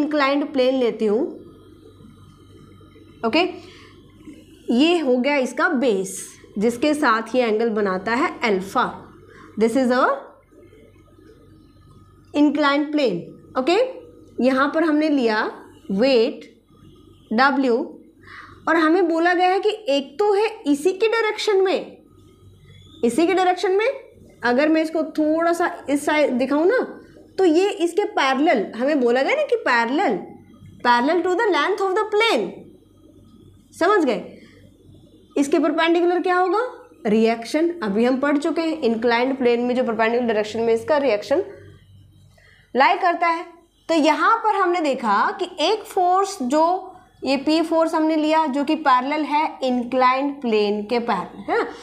inclined plane लेती हूँ okay ये हो गया इसका बेस जिसके साथ ये एंगल बनाता है alpha this is a inclined plane okay यहाँ पर हमने लिया वेट डब्ल्यू और हमें बोला गया है कि एक तो है इसी के डायरेक्शन में इसी के डायरेक्शन में अगर मैं इसको थोड़ा सा इस साइड दिखाऊँ ना तो ये इसके पैरेलल हमें बोला गया ना कि parallel parallel to the length of the plane समझ गए इसके परपेंडिकुलर क्या होगा रिएक्शन अभी हम पढ़ चुके हैं इंक्लाइंड प्लेन में जो परपेंडिकुलर डायरेक्शन में इसका रिएक्शन लाइक करता है तो यहाँ पर हमने देखा कि एक फोर्स जो ये पी फोर्स हमने लिया जो कि पैरेलल है इंक्लाइंड प्लेन के पैरल है ना